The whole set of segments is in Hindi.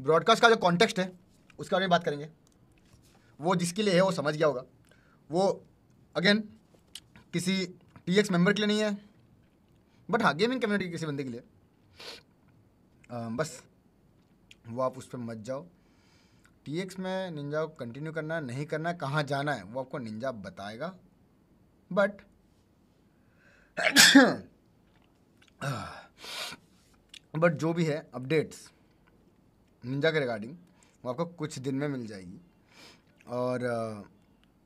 ब्रॉडकास्ट का जो कॉन्टेक्स्ट है उसके बारे में बात करेंगे वो जिसके लिए है वो समझ गया होगा वो अगेन किसी टी एक्स मेम्बर के लिए नहीं है बट हाँ गेमिंग कम्युनिटी किसी बंदे के लिए आ, बस वो आप उस पर मत जाओ टी एक्स में निंजा को कंटिन्यू करना है नहीं करना है कहाँ जाना है वो आपको निंजा बताएगा बट बट जो भी है अपडेट्स निंजा के रिगार्डिंग वो आपको कुछ दिन में मिल जाएगी और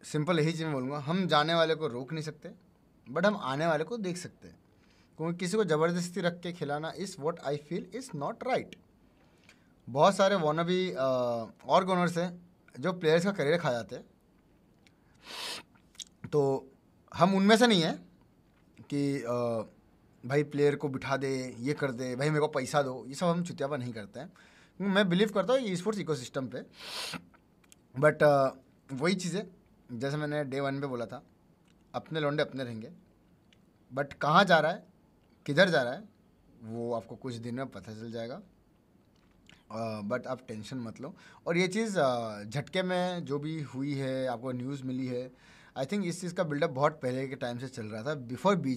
सिंपल यही चीज़ मैं बोलूँगा हम जाने वाले को रोक नहीं सकते बट हम आने वाले को देख सकते हैं क्योंकि किसी को ज़बरदस्ती रख के खिलाना is what I feel is not right बहुत सारे भी और गोनर्स हैं जो प्लेयर्स का करियर खा जाते हैं तो हम उनमें से नहीं हैं कि आ, भाई प्लेयर को बिठा दे ये कर दे भाई मेरे को पैसा दो ये सब हम चुतियापा नहीं करते हैं मैं बिलीव करता हूँ ई स्पोर्ट्स सिस्टम पर बट वही चीज़ें जैसे मैंने डे वन में बोला था अपने लौंडे अपने रहेंगे बट कहाँ जा रहा है किधर जा रहा है वो आपको कुछ दिन में पता चल जाएगा बट uh, आप टेंशन मत लो और ये चीज़ uh, झटके uh, में जो भी हुई है आपको न्यूज़ मिली है आई थिंक इस चीज़ का बिल्डअप बहुत पहले के टाइम से चल रहा था बिफोर बी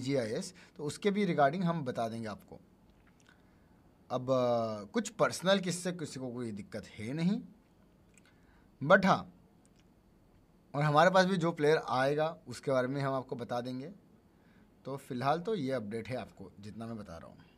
तो उसके भी रिगार्डिंग हम बता देंगे आपको अब कुछ पर्सनल किससे किसी को कोई दिक्कत है नहीं बट हाँ और हमारे पास भी जो प्लेयर आएगा उसके बारे में हम आपको बता देंगे तो फिलहाल तो ये अपडेट है आपको जितना मैं बता रहा हूँ